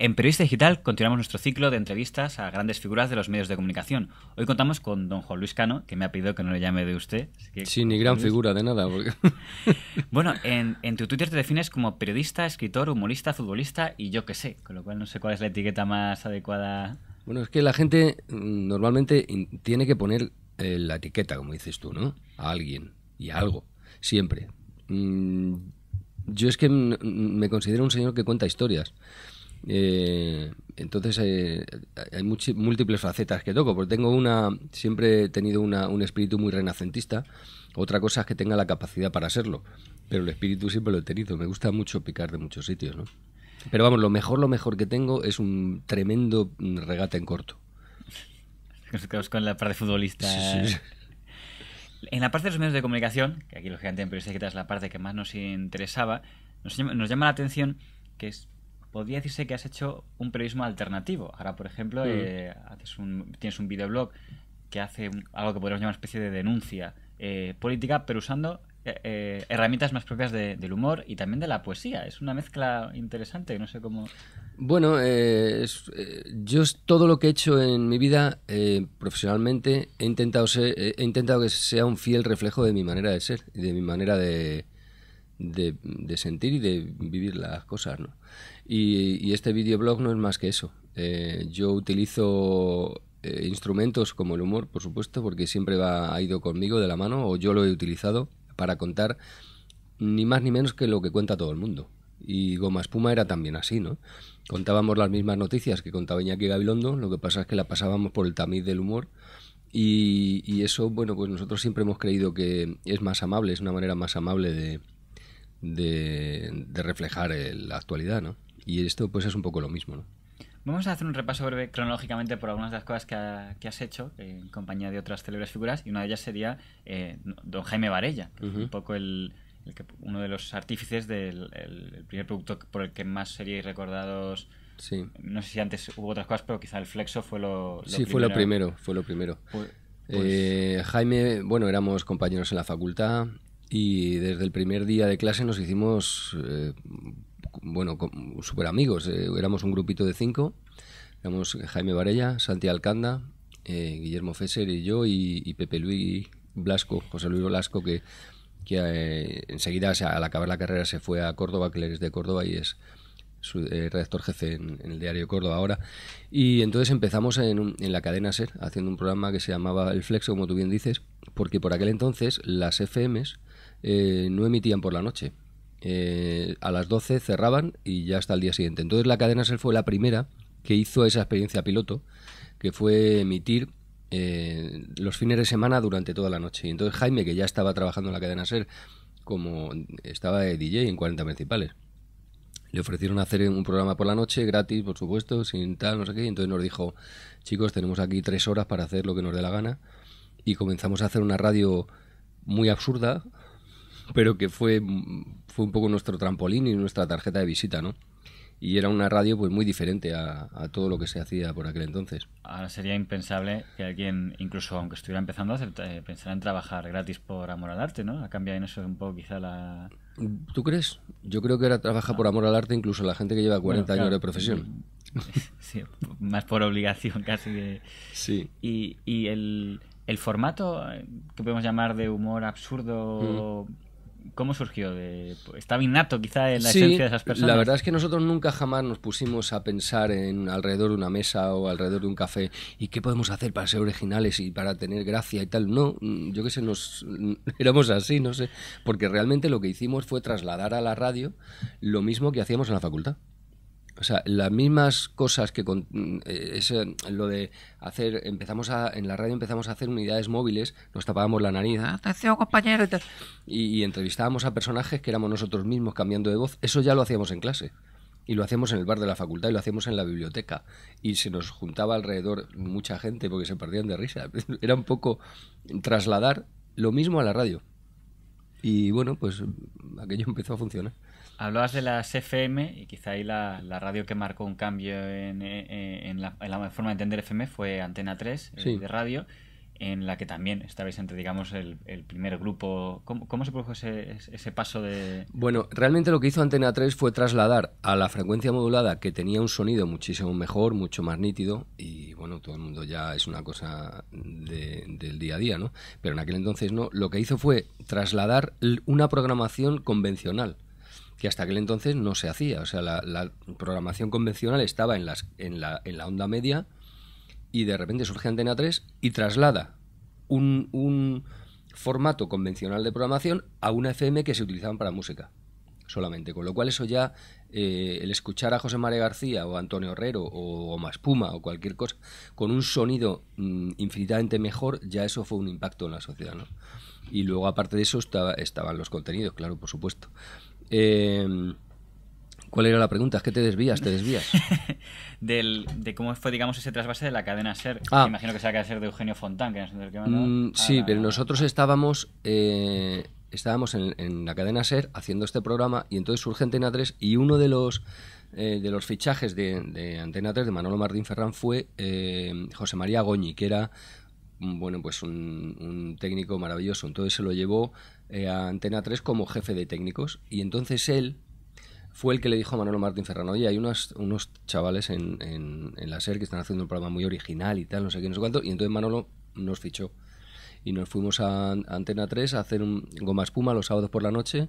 En Periodista Digital continuamos nuestro ciclo de entrevistas a grandes figuras de los medios de comunicación. Hoy contamos con don Juan Luis Cano, que me ha pedido que no le llame de usted. sí, ni gran figura de nada. bueno, en, tu Twitter te defines como periodista, escritor, humorista, futbolista y yo qué sé, con lo cual no sé cuál es la etiqueta más adecuada. Bueno, es que la gente mm, normalmente tiene que poner eh, la etiqueta, como dices tú, ¿no? A alguien y a algo, siempre. Mm, yo es que mm, me considero un señor que cuenta historias. Eh, entonces eh, hay múltiples facetas que toco, porque tengo una, siempre he tenido un espíritu muy renacentista, otra cosa es que tenga la capacidad para serlo, pero el espíritu siempre lo he tenido, me gusta mucho picar de muchos sitios, ¿no? Pero vamos, lo mejor, lo mejor que tengo es un tremendo mm, regate en corto. Con la parte futbolista. Sí, En la parte de los medios de comunicación, que aquí lógicamente en periodística es la parte que más nos interesaba, nos llama la atención que es podría decirse que has hecho un periodismo alternativo. Ahora, por ejemplo, mm. eh, tienes un videoblog que hace algo que podríamos llamar una especie de denuncia eh, política, pero usando eh, herramientas más propias del humor y también de la poesía. Es una mezcla interesante, no sé cómo... Bueno, es, yo todo lo que he hecho en mi vida profesionalmente he intentado, he intentado que sea un fiel reflejo de mi manera de ser y de mi manera de, sentir y de vivir las cosas, ¿no? Y, y este videoblog no es más que eso. Eh, yo utilizo eh, instrumentos como el humor, por supuesto, porque siempre ha ido conmigo de la mano, o yo lo he utilizado para contar ni más ni menos que lo que cuenta todo el mundo. Y Goma Espuma era también así, ¿no? Contábamos las mismas noticias que contaba Iñaki Gabilondo, lo que pasa es que la pasábamos por el tamiz del humor. Y, eso, bueno, pues nosotros siempre hemos creído que es más amable, es una manera más amable de, de, de reflejar eh, la actualidad, ¿no? Y esto pues es un poco lo mismo, ¿no? Vamos a hacer un repaso breve cronológicamente por algunas de las cosas que, has hecho eh, en compañía de otras célebres figuras y una de ellas sería eh, don Jaime Varella, un poco el, uno de los artífices del primer producto por el que más seríais recordados Sí. No sé si antes hubo otras cosas, pero quizá el flexo fue lo, sí, primero. Sí, fue lo primero, fue lo primero. Pues eh, Jaime, bueno, éramos compañeros en la facultad y desde el primer día de clase nos hicimos bueno, super amigos. Eh, éramos un grupito de cinco. Éramos Jaime Varella, Santi Alcanda, eh, Guillermo Fesser y yo y, Pepe Luis Blasco, José Luis Blasco, que, eh, enseguida, al acabar la carrera, se fue a Córdoba, que de Córdoba y es su, redactor jefe en, el diario Córdoba ahora. Y entonces empezamos en, la cadena SER, haciendo un programa que se llamaba El Flexo, como tú bien dices, porque por aquel entonces las FMs... no emitían por la noche. Eh, a las 12 cerraban y ya hasta el día siguiente. Entonces la cadena SER fue la primera que hizo esa experiencia piloto, que fue emitir eh, los fines de semana durante toda la noche. Y entonces Jaime, que ya estaba trabajando en la cadena SER, como estaba de DJ en 40 principales, le ofrecieron hacer un programa por la noche, gratis, por supuesto, sin tal, no sé qué. Y entonces nos dijo, chicos, tenemos aquí tres horas para hacer lo que nos dé la gana. Y comenzamos a hacer una radio muy absurda, pero que fue, fue un poco nuestro trampolín y nuestra tarjeta de visita, ¿no? Y era una radio pues muy diferente a, todo lo que se hacía por aquel entonces. Ahora sería impensable que alguien, incluso aunque estuviera empezando, a hacer eh, pensara en trabajar gratis por amor al arte, ¿no? Ha cambiado en eso un poco quizá la... ¿Tú crees? Yo creo que era trabajar por amor al arte incluso la gente que lleva 40 años de profesión. Sí, más por obligación casi. Sí. Y, y el, formato eh, que podemos llamar de humor absurdo... Mm. ¿Cómo surgió? De, ¿Estaba innato quizá en la esencia de esas personas? La verdad es que nosotros nunca jamás nos pusimos a pensar en alrededor de una mesa o alrededor de un café y qué podemos hacer para ser originales y para tener gracia y tal. No, mm, yo qué sé, nos, éramos así, no sé. Porque realmente lo que hicimos fue trasladar a la radio lo mismo que hacíamos en la facultad. O sea, las mismas cosas que con, mm, eh, lo de hacer, empezamos a, en la radio empezamos a hacer unidades móviles, nos tapábamos la nariz, ah, compañero y entrevistábamos a personajes que éramos nosotros mismos cambiando de voz, eso ya lo hacíamos en clase y lo hacíamos en el bar de la facultad y lo hacíamos en la biblioteca y se nos juntaba alrededor mucha gente porque se perdían de risa era un poco trasladar lo mismo a la radio y bueno pues aquello empezó a funcionar Hablabas de las FM y quizá ahí la, radio que marcó un cambio en, eh, eh, la, forma de entender FM fue Antena 3 eh, de radio, en la que también estabais entre, digamos, el, primer grupo. ¿Cómo, se produjo ese, ese paso de...? Bueno, realmente lo que hizo Antena 3 fue trasladar a la frecuencia modulada, que tenía un sonido muchísimo mejor, mucho más nítido, y bueno, todo el mundo ya es una cosa del día a día, ¿no? Pero en aquel entonces no. Lo que hizo fue trasladar una programación convencional que hasta aquel entonces no se hacía. O sea, la, programación convencional estaba en, las, en, la, en, la, onda media y de repente surge Antena 3 y traslada un, un formato convencional de programación a una FM que se utilizaban para música solamente. Con lo cual eso ya, eh, el escuchar a José María García o Antonio Herrero o, o Puma o cualquier cosa, con un sonido mm, infinitamente mejor, ya eso fue un impacto en la sociedad. Y luego aparte de eso estaba, estaban los contenidos, claro, por supuesto. Em, ¿Cuál era la pregunta? Es que te desvías, te desvías. de cómo fue, digamos, ese trasvase de la cadena SER. Ah. imagino que sea la cadena SER de Eugenio Fontán, que no mm, ah, Sí, pero nosotros estábamos, eh, estábamos en, la cadena SER haciendo este programa y entonces surge Antena 3 y uno de los, eh, de los fichajes de, Antena 3 de Manolo Martín Ferrán fue eh, José María Goñi, que era mm, bueno, pues un, un técnico maravilloso. Entonces se lo llevó eh, a Antena 3 como jefe de técnicos. Y entonces él fue el que le dijo a Manolo Martín Ferrano, oye, hay unos, unos chavales en, en, la SER que están haciendo un programa muy original y tal, no sé qué, no sé cuánto. Y entonces Manolo nos fichó. Y nos fuimos a, Antena 3 a hacer un goma espuma los sábados por la noche.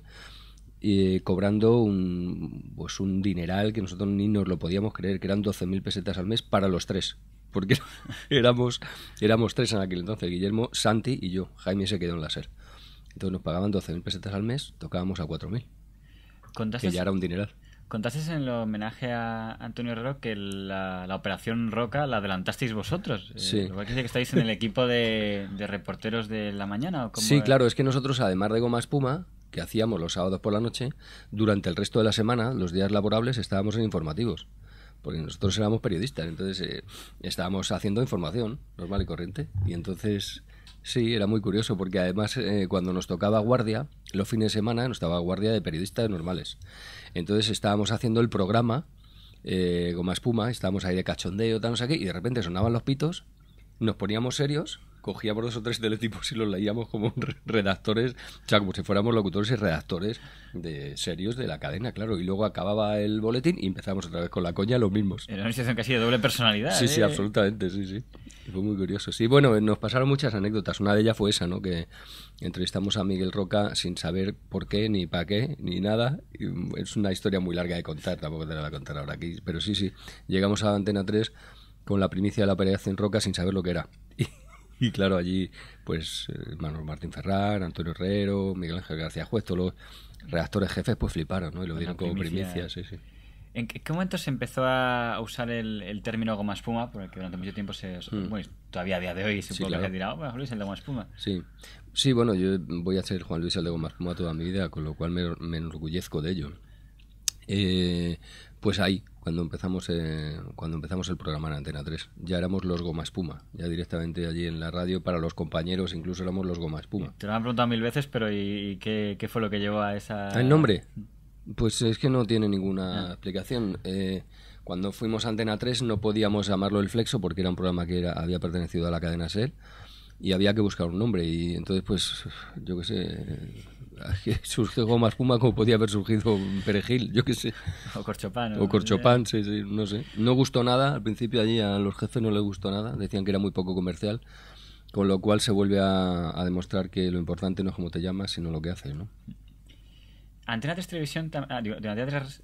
Y eh, cobrando un, pues un dineral que nosotros ni nos lo podíamos creer, que eran 12.000 pesetas al mes para los tres. Porque éramos, éramos tres en aquel entonces, Guillermo, Santi y yo. Jaime se quedó en la SER. Entonces nos pagaban 12.000 pesetas al mes, tocábamos a 4.000. Que ya era un dineral. Contasteis en el homenaje a Antonio Herrero que la, operación Roca la adelantasteis vosotros. Eh, sí. que estáis en el equipo de, reporteros de la mañana. sí, claro, es que nosotros, además de Goma Espuma, que hacíamos los sábados por la noche, durante el resto de la semana, los días laborables, estábamos en informativos. Porque nosotros éramos periodistas, entonces eh, estábamos haciendo información normal y corriente. Y entonces Sí, era muy curioso porque además eh, cuando nos tocaba guardia, los fines de semana nos estaba guardia de periodistas normales. Entonces estábamos haciendo el programa eh, Goma Espuma, estábamos ahí de cachondeo, tal, no y de repente sonaban los pitos, nos poníamos serios cogíamos dos o tres teletipos y los leíamos como redactores, o sea, como si fuéramos locutores y redactores de serios de la cadena, claro. Y luego acababa el boletín y empezábamos otra vez con la coña, los mismos. Era una situación casi de doble personalidad. Sí, sí, ¿eh? absolutamente, sí, sí. Fue muy curioso. Sí, bueno, eh, nos pasaron muchas anécdotas. Una de ellas fue esa, ¿no? Que entrevistamos a Miguel Roca sin saber por qué, ni para qué, ni nada. Mm, es una historia muy larga de contar, tampoco te la voy a contar ahora aquí. Pero sí, sí, llegamos a Antena 3 con la primicia de la en Roca sin saber lo que era. Y Y claro, allí, pues, eh, Manuel Martín Ferrar, Antonio Herrero, Miguel Ángel García Juez, todos los reactores jefes, pues fliparon, ¿no? Y lo dieron como primicia, sí, sí. ¿En qué, momento se empezó a usar el, término goma espuma? Porque durante mucho tiempo se. Mm. todavía a día de hoy se sí, dirá, Juan Luis, el de goma espuma. Sí. Sí, bueno, yo voy a ser Juan Luis el de goma espuma toda mi vida, con lo cual me, me enorgullezco de ello. Eh, pues ahí, cuando empezamos, eh, cuando empezamos el programa en Antena 3, ya éramos los Goma Espuma, ya directamente allí en la radio, para los compañeros incluso éramos los Goma Espuma. Te lo han preguntado mil veces, pero ¿y, qué, fue lo que llevó a esa...? ¿El nombre? Pues es que no tiene ninguna explicación. Eh, cuando fuimos a Antena 3 no podíamos llamarlo El Flexo porque era un programa que había pertenecido a la cadena SER y había que buscar un nombre y entonces pues yo qué sé surgió goma espuma como podía haber surgido perejil, yo que sé. O corchopán. O corchopán, sí, sí, no sé. No gustó nada, al principio allí a los jefes no les gustó nada, decían que era muy poco comercial, con lo cual se vuelve a, a demostrar que lo importante no es cómo te llamas, sino lo que haces, ¿no? Antena 3 Televisión, ah,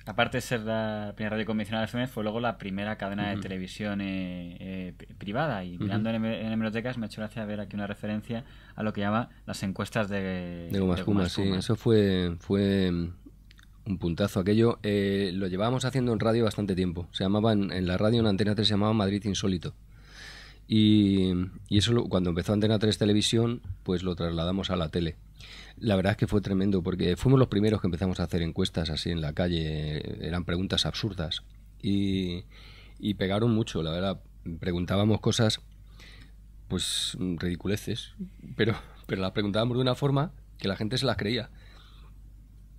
aparte de ser la primera radio convencional de FM, fue luego la primera cadena de televisión eh, eh, privada. Y mirando en, en, me ha hecho gracia ver aquí una referencia a lo que llama las encuestas de, de Gomas, eso fue, fue mm, un puntazo aquello. Eh, lo llevábamos haciendo en radio bastante tiempo. Se llamaban, en la radio en Antena 3 se llamaba Madrid Insólito. Y, eso cuando empezó Antena 3 Televisión, pues lo trasladamos a la tele. La verdad es que fue tremendo porque fuimos los primeros que empezamos a hacer encuestas así en la calle, eran preguntas absurdas y, pegaron mucho, la verdad. Preguntábamos cosas, pues ridiculeces, pero, pero las preguntábamos de una forma que la gente se las creía.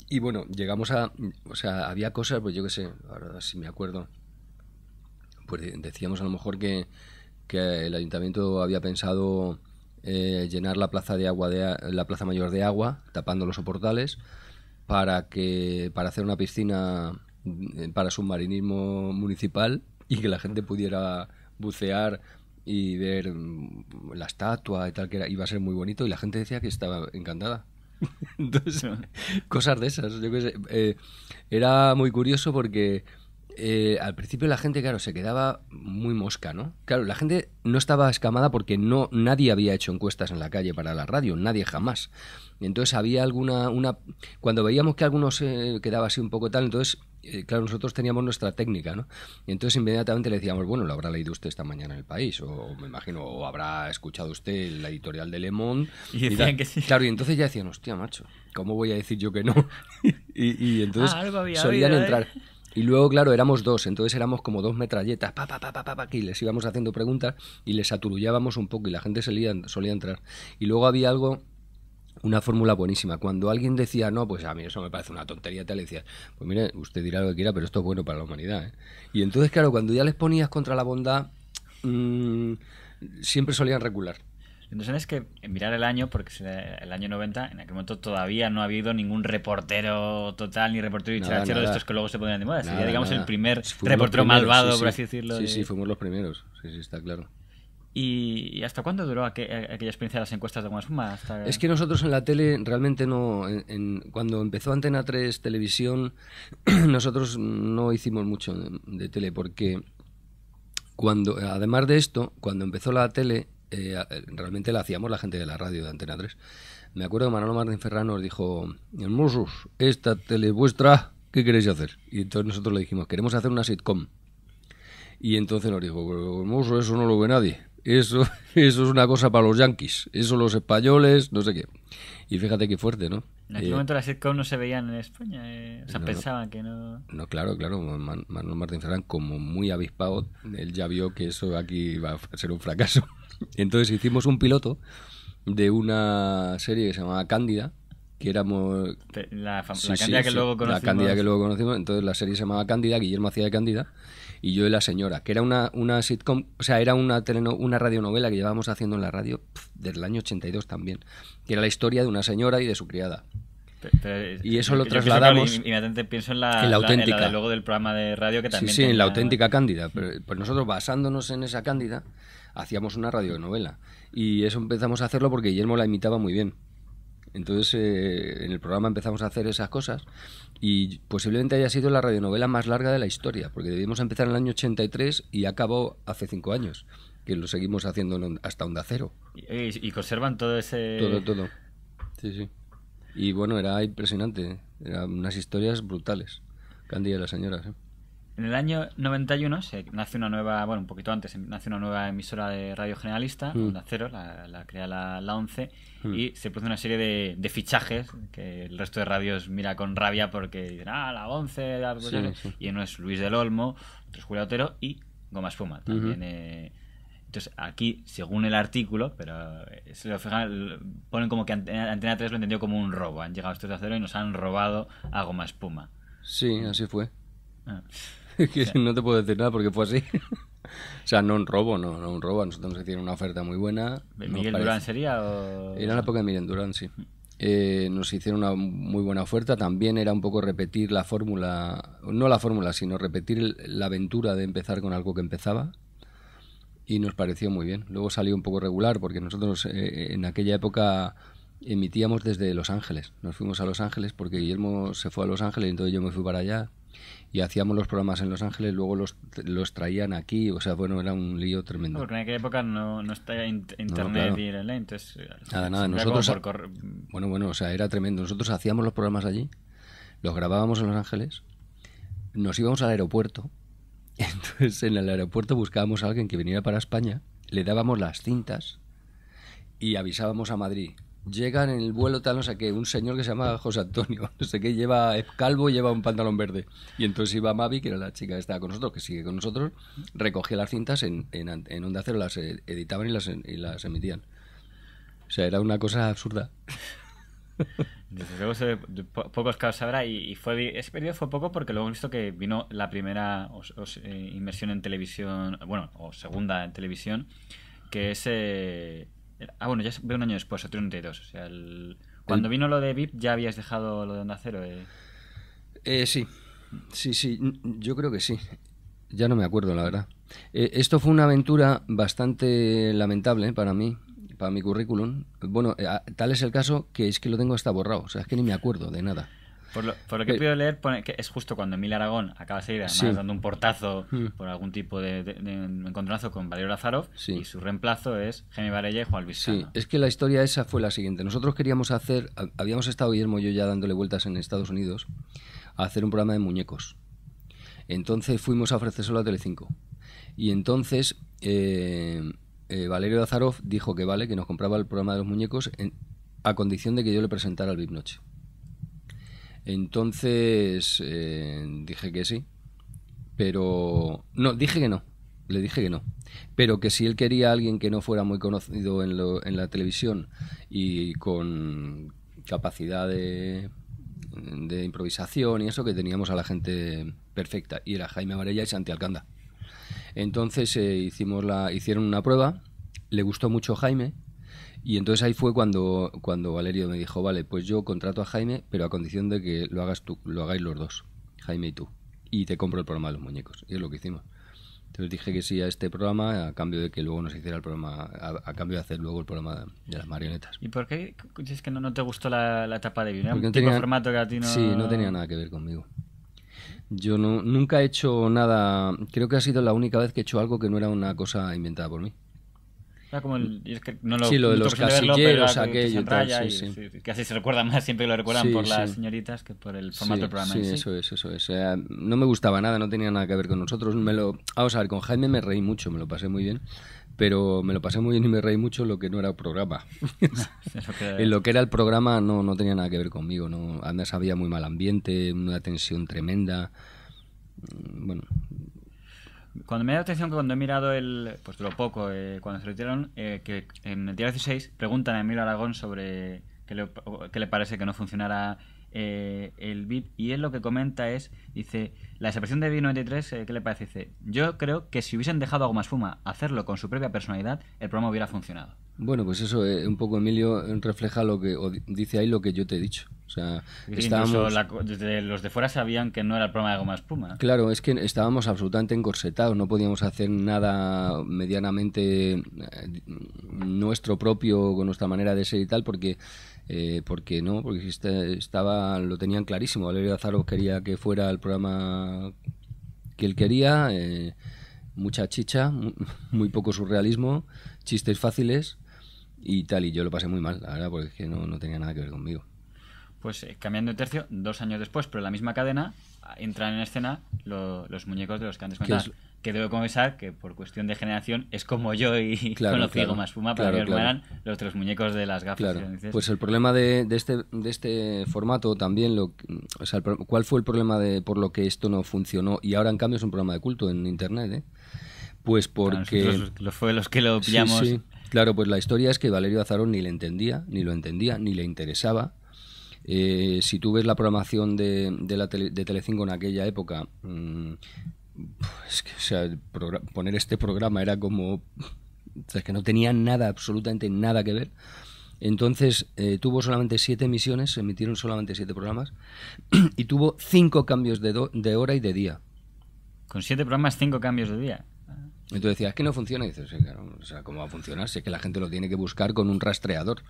Y bueno, llegamos a. O sea, había cosas, pues yo qué sé, ahora si me acuerdo. Pues decíamos a lo mejor que, que el ayuntamiento había pensado eh, llenar la plaza de agua de la plaza mayor de agua, tapando los soportales, para que para hacer una piscina eh, para submarinismo municipal y que la gente pudiera bucear y ver mm, la estatua y tal que iba a ser muy bonito y la gente decía que estaba encantada. Entonces, cosas de esas, yo eh, era muy curioso porque eh, al principio la gente, claro, se quedaba muy mosca, ¿no? Claro, la gente no estaba escamada porque no, nadie había hecho encuestas en la calle para la radio, nadie jamás. Entonces había alguna, una, cuando veíamos que algunos quedaba así un poco tal, entonces, eh, claro, nosotros teníamos nuestra técnica, ¿no? Y entonces inmediatamente le decíamos, bueno, lo habrá leído usted esta mañana en el país, o, me imagino, o habrá escuchado usted la editorial de Le Monde. Y decían que sí. Claro, y entonces ya decían, hostia, macho, ¿cómo voy a decir yo que no? y, entonces ah, solían ¿eh? entrar. Y luego, claro, éramos dos, entonces éramos como dos metralletas, pa, pa, pa, pa, pa, pa y les íbamos haciendo preguntas y les aturullábamos un poco y la gente solía, solía entrar. Y luego había algo una fórmula buenísima. Cuando alguien decía, no, pues a mí eso me parece una tontería, te le decías, pues mire, usted dirá lo que quiera, pero esto es bueno para la humanidad. ¿eh? Y entonces, claro, cuando ya les ponías contra la bondad, mm, siempre solían regular entonces es que mirar el año, porque eh, el año 90, en aquel momento todavía no ha habido ningún reportero total ni reportero de estos que luego se ponían de moda. Sería, digamos, el primer reportero malvado, por así decirlo. Sí, sí, fuimos los primeros. Sí, sí, está claro. ¿Y, hasta cuándo duró eh, aquella experiencia de las encuestas de Guasuma? Es que nosotros en la tele realmente no. cuando empezó Antena 3 Televisión, nosotros no hicimos mucho de, de tele, porque cuando, además de esto, cuando empezó la tele, eh, eh, realmente la hacíamos la gente de la radio de Antena 3. Me acuerdo que Manolo Martín Ferrán nos dijo, hermosos, esta tele vuestra, ¿qué queréis hacer? Y entonces nosotros le dijimos, queremos hacer una sitcom. Y entonces nos dijo, hermoso, eso no lo ve nadie. Eso, eso es una cosa para los yanquis, eso los españoles, no sé qué. Y fíjate qué fuerte, ¿no? En aquel eh, momento las sitcom no se veían en España, o sea, pensaban que no... No, claro, claro, Manuel Martín Ferrán, como muy avispado, él ya vio que eso aquí iba a ser un fracaso. Entonces hicimos un piloto de una serie que se llamaba Cándida, que éramos... La, Cándida que luego conocimos. La que conocimos. Entonces la serie se llamaba Cándida, Guillermo hacía de Cándida y yo de La Señora, que era una, una sitcom, o sea, era una, una radionovela que llevábamos haciendo en la radio del desde el año 82 también, que era la historia de una señora y de su criada. y eso lo trasladamos. y pienso en la, en la auténtica. en la luego del programa de radio que también. Sí, en la auténtica Cándida. Pero, pues nosotros basándonos en esa Cándida, hacíamos una radionovela. Y eso empezamos a hacerlo porque Guillermo la imitaba muy bien. Entonces, eh, en el programa empezamos a hacer esas cosas y posiblemente haya sido la radionovela más larga de la historia, porque debimos empezar en el año 83 y acabó hace cinco años, que lo seguimos haciendo hasta Onda Cero. Y, conservan todo ese... Todo, todo. Sí, sí. Y bueno, era impresionante. ¿eh? Eran unas historias brutales. Candy y las señoras, ¿eh? En el año 91 se nace una nueva, bueno, un poquito antes, nace una nueva emisora de radio generalista, la mm. Onda Cero, la, crea la, la 11, mm. y se produce una serie de, fichajes que el resto de radios mira con rabia porque dicen, ah, la 11, y uno es Luis del Olmo, otro es Julio Otero y Goma Espuma. Eh, entonces, aquí, según el artículo, pero eh, se lo fijan, ponen como que Antena, 3 lo entendió como un robo. Han llegado estos de acero y nos han robado a Goma Espuma. Sí, así fue. Ah. no te puedo decir nada porque fue así. o sea, no un robo, no, no un robo. nosotros nos hicieron una oferta muy buena. ¿Miguel Durán sería? Era la época de Miguel Durán, sí. Mm. Eh, nos hicieron una muy buena oferta. También era un poco repetir la fórmula, no la fórmula, sino repetir la aventura de empezar con algo que empezaba. Y nos pareció muy bien. Luego salió un poco regular porque nosotros eh, eh, en aquella época emitíamos desde Los Ángeles. Nos fuimos a Los Ángeles porque Guillermo se fue a Los Ángeles, Y entonces yo me fui para allá y hacíamos los programas en Los Ángeles, luego los, los traían aquí, o sea, bueno, era un lío tremendo. Porque en aquella época no, estaba internet e entonces... Eh, nada, nada, nosotros... Bueno, bueno, o sea, era tremendo. Nosotros hacíamos los programas allí, los grabábamos en Los Ángeles, nos íbamos al aeropuerto, entonces en el aeropuerto buscábamos a alguien que viniera para España, le dábamos las cintas y avisábamos a Madrid, llegan en el vuelo tal, no sé qué, un señor que se llama José Antonio, no sé qué, lleva calvo calvo, lleva un pantalón verde. Y entonces iba Mavi, que era la chica que estaba con nosotros, que sigue con nosotros, recogía las cintas en, en, en Onda Cero, las eh, editaban y las, y las emitían. O sea, era una cosa absurda. Desde luego se, pocos casos habrá y, fue ese periodo fue poco porque luego hemos visto que vino la primera os, eh, inmersión en televisión, bueno, o segunda en televisión, que es eh, Ah, bueno, ya veo un año después, 32. O sea, cuando vino lo de VIP ya habías dejado lo de Onda Cero. Eh... eh sí, sí, sí, yo creo que sí. Ya no me acuerdo, la verdad. Eh, esto fue una aventura bastante lamentable para mí, para mi currículum. Bueno, eh, tal es el caso que es que lo tengo hasta borrado, o sea, es que ni me acuerdo de nada. Por lo, que he eh, leer, que es justo cuando Emil Aragón acaba de salir además, dando un portazo mm. por algún tipo de, encontronazo con Valerio Lazarov, y su reemplazo es Jaime Varella y Juan Sí, es que la historia esa fue la siguiente. Nosotros queríamos hacer, habíamos estado Guillermo y yo ya dándole vueltas en Estados Unidos, a hacer un programa de muñecos. Entonces fuimos a ofrecérselo a Telecinco. Y entonces eh, eh, Valerio Lazarov dijo que vale, que nos compraba el programa de los muñecos a condición de que yo le presentara al VIP Noche. Entonces eh, dije que sí, pero no, dije que no, le dije que no. Pero que si él quería a alguien que no fuera muy conocido en, en la televisión y con capacidad de, improvisación y eso, que teníamos a la gente perfecta, y era Jaime Varella y Santi Alcanda. Entonces eh, hicimos la, hicieron una prueba, le gustó mucho Jaime, y entonces ahí fue cuando, cuando Valerio me dijo, vale, pues yo contrato a Jaime, pero a condición de que lo hagas tú, lo hagáis los dos, Jaime y tú. Y te compro el programa de los muñecos. Y es lo que hicimos. Entonces dije que sí a este programa a cambio de que luego nos hiciera el programa, a, cambio de hacer luego el programa de las marionetas. ¿Y por qué dices que no, no te gustó la, la etapa de vida? Porque no formato que a ti no... Sí, no tenía nada que ver conmigo. Yo no, nunca he hecho nada, creo que ha sido la única vez que he hecho algo que no era una cosa inventada por mí como no sí, lo de los casilleros, aquello Que así se recuerdan más, siempre lo recuerdan por las señoritas que por el formato del programa. Sí, eso es, eso es. no me gustaba nada, no tenía nada que ver con nosotros. Me lo, vamos a ver, con Jaime me reí mucho, me lo pasé muy bien. Pero me lo pasé muy bien y me reí mucho lo que no era el programa. en lo que era el programa no, no tenía nada que ver conmigo. No, además había muy mal ambiente, una tensión tremenda. Mm, bueno, cuando me dado atención que cuando he mirado el. Pues lo poco, eh, cuando se retiraron, eh, que en el día 16 preguntan a Emilio Aragón sobre qué le, parece que no funcionara eh, el VIP Y él lo que comenta es: dice, la desaparición de VIP 93 eh, ¿qué le parece? Dice, yo creo que si hubiesen dejado a Gomas Fuma hacerlo con su propia personalidad, el programa hubiera funcionado. Bueno, pues eso, eh, un poco Emilio refleja lo que o dice ahí lo que yo te he dicho. O sea, estábamos... desde los de fuera sabían que no era el programa de Goma Espuma. Claro, es que estábamos absolutamente encorsetados, no podíamos hacer nada medianamente eh, nuestro propio, con nuestra manera de ser y tal, porque, eh, porque no, porque este, estaba, lo tenían clarísimo. Valerio Azaro quería que fuera el programa que él quería, mucha chicha, muy poco surrealismo, chistes fáciles y tal, y yo lo pasé muy mal, la verdad, porque no, no tenía nada que ver conmigo. Pues eh, cambiando de tercio, dos años después, pero en la misma cadena, ah, entran en escena los muñecos de los que antes Que debo confesar que por cuestión de generación es como yo y claro, con lo más fuma, para que eran los tres muñecos de las gafas. Pues el problema de, este, de este formato también, lo, o ¿cuál fue el problema de por lo que esto no funcionó? Y ahora en cambio es un programa de culto en Internet, ¿eh? Pues porque... los, fue los que lo pillamos. Claro, pues la historia es que Valerio Azarón ni le entendía, ni lo entendía, ni le interesaba. Eh, si tú ves la programación de, de, la de Telecinco en aquella época, mm, que, poner este programa era como... que no tenía nada, absolutamente nada que ver. Entonces eh, tuvo solamente siete emisiones, se emitieron solamente siete programas y tuvo cinco cambios de, de hora y de día. Con siete programas, cinco cambios de día. Entonces decías, es que no funciona. Y dices, ¿cómo va a funcionar? Si es que la gente lo tiene que buscar con un rastreador.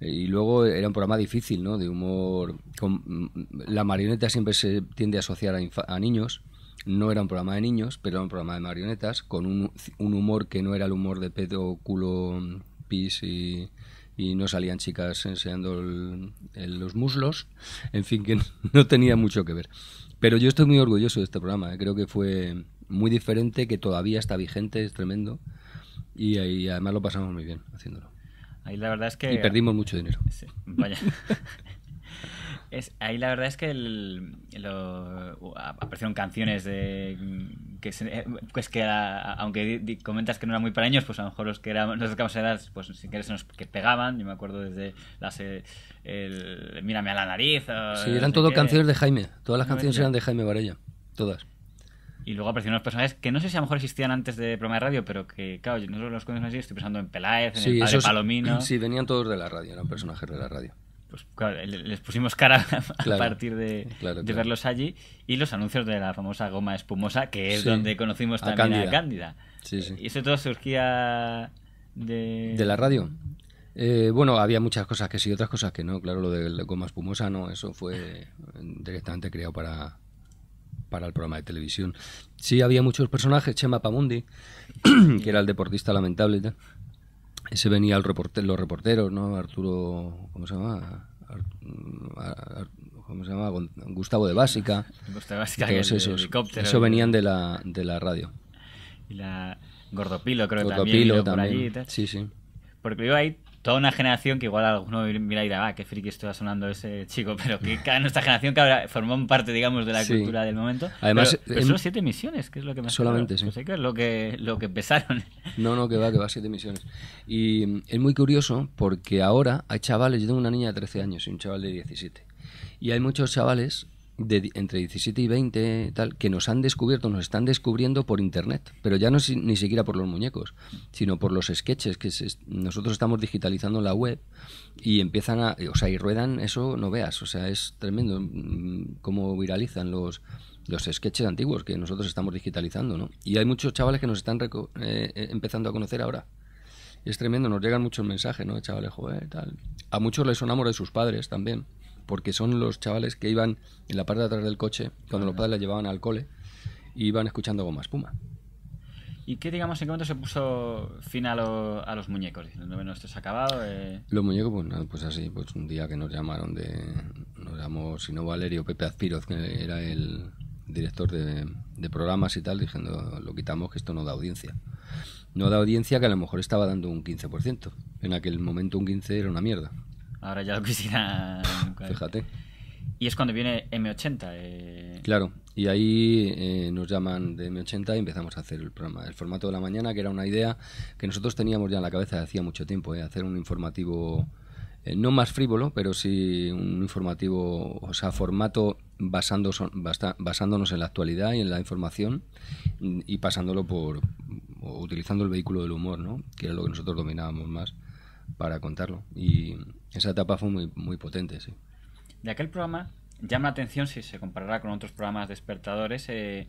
Y luego era un programa difícil, ¿no? De humor. Mm, la marioneta siempre se tiende a asociar a, niños. No era un programa de niños, pero era un programa de marionetas con un, humor que no era el humor de pedo, culo, pis y, no salían chicas enseñando los muslos. En fin, que no tenía mucho que ver. Pero yo estoy muy orgulloso de este programa. ¿eh? Creo que fue muy diferente que todavía está vigente, es tremendo. Y, además lo pasamos muy bien haciéndolo. Ahí la verdad es que... Y perdimos mucho dinero. vaya. es, ahí la verdad es que uh, aparecieron canciones de, mm, que, eh, pues que aunque comentas que no era muy para niños, pues a lo mejor los que éramos, los que edad, pues si quieres nos que pegaban, yo me acuerdo desde las eh, el, Mírame a la nariz. O, sí, eran todo canciones de Jaime, todas las canciones eran de Jaime Varella, todas y luego aparecieron unos personajes que no sé si a lo mejor existían antes de Proma de radio, pero que, claro, yo no los conozco así, estoy pensando en Peláez, en el padre Palomino. Sí, venían todos de la radio, eran personajes de la radio. Pues claro, les pusimos cara a partir de, verlos allí y los anuncios de la famosa goma espumosa, que es donde conocimos también a Cándida. Sí, sí. Eh, ¿Y eso todo surgía de...? ¿De la radio? Eh, bueno, había muchas cosas que sí, otras cosas que no. Claro, lo de la goma espumosa no, eso fue directamente creado para, para el programa de televisión. Sí, había muchos personajes, Chema Pamundi, que era el deportista lamentable Ese venía el reporter, los reporteros, ¿no? Arturo, ¿cómo se llama? Mm, ¿Cómo se llama? Gustavo de Básica. Eso venían de la, de la radio. Y la Gordopilo, creo que también. sí, sí. Porque yo ahí toda una generación que igual alguno mira y dirá, ah, qué friki está sonando ese chico, pero que mm. nuestra generación que ahora formó parte, digamos, de la cultura del momento. Además, pero, siete misiones que es lo que más. Solamente, sí. es lo que, lo que empezaron No, no, que va, que va, siete misiones Y mm, es muy curioso porque ahora hay chavales, yo tengo una niña de 13 años y un chaval de 17. Y hay muchos chavales entre 17 y 20, tal, que nos han descubierto, nos están descubriendo por internet, pero ya no ni siquiera por los muñecos, sino por los sketches que nosotros estamos digitalizando la web y empiezan a, o sea, y ruedan, eso no veas, o sea, es tremendo mm, cómo viralizan los los sketches antiguos que nosotros estamos digitalizando, ¿no? Y hay muchos chavales que nos están eh, eh, empezando a conocer ahora. Es tremendo, nos llegan muchos mensajes, ¿no? Chavales, tal. A muchos les son amor de sus padres también porque son los chavales que iban en la parte de atrás del coche, cuando los padres la llevaban al cole, y iban escuchando goma espuma. ¿Y qué, digamos, en qué se puso fin a, los muñecos? Diciendo, bueno, esto acabado. Eh". Los muñecos, pues, pues así, pues un día que nos llamaron de. Nos llamó, si no Valerio, Pepe Azpiroz, que era el director de, de programas y tal, diciendo, lo quitamos, que esto no da audiencia. No da audiencia que a lo mejor estaba dando un 15%. En aquel momento un 15% era una mierda. Ahora ya lo quisiera. Fíjate. Y es cuando viene M80. Eh. Claro, y ahí eh, nos llaman de M80 y empezamos a hacer el programa. El formato de la mañana, que era una idea que nosotros teníamos ya en la cabeza hacía mucho tiempo, eh, hacer un informativo, eh, no más frívolo, pero sí un informativo, o sea, formato basando, basándonos en la actualidad y en la información y pasándolo por, o utilizando el vehículo del humor, ¿no? que era lo que nosotros dominábamos más para contarlo. Y, esa etapa fue muy, muy potente, sí. De aquel programa llama la atención si se comparará con otros programas despertadores. Eh,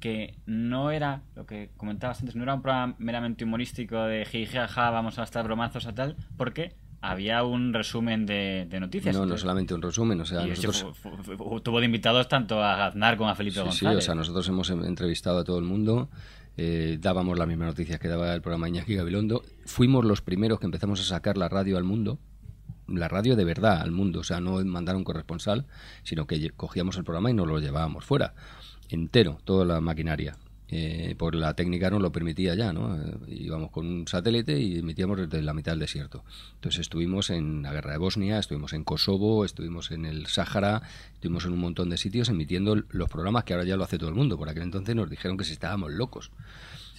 que no era, lo que comentabas antes, no era un programa meramente humorístico de jijaja, vamos a estar bromazos a tal, porque había un resumen de, noticias. No, no solamente un resumen, o sea, nosotros... tuvo de invitados tanto a Gaznar como a Felipe González. Sí, o sea, nosotros hemos em, entrevistado a todo el mundo, eh, dábamos las mismas noticias que daba el programa Iñaki Gabilondo, fuimos los primeros que empezamos a sacar la radio al mundo, la radio de verdad al mundo, o sea, no mandar un corresponsal, sino que cogíamos el programa y nos lo llevábamos fuera, entero, toda la maquinaria. Eh, por la técnica no lo permitía ya, ¿no? Eh, íbamos con un satélite y emitíamos desde la mitad del desierto. Entonces estuvimos en la guerra de Bosnia, estuvimos en Kosovo, estuvimos en el Sáhara, estuvimos en un montón de sitios emitiendo los programas que ahora ya lo hace todo el mundo. Por aquel entonces nos dijeron que si estábamos locos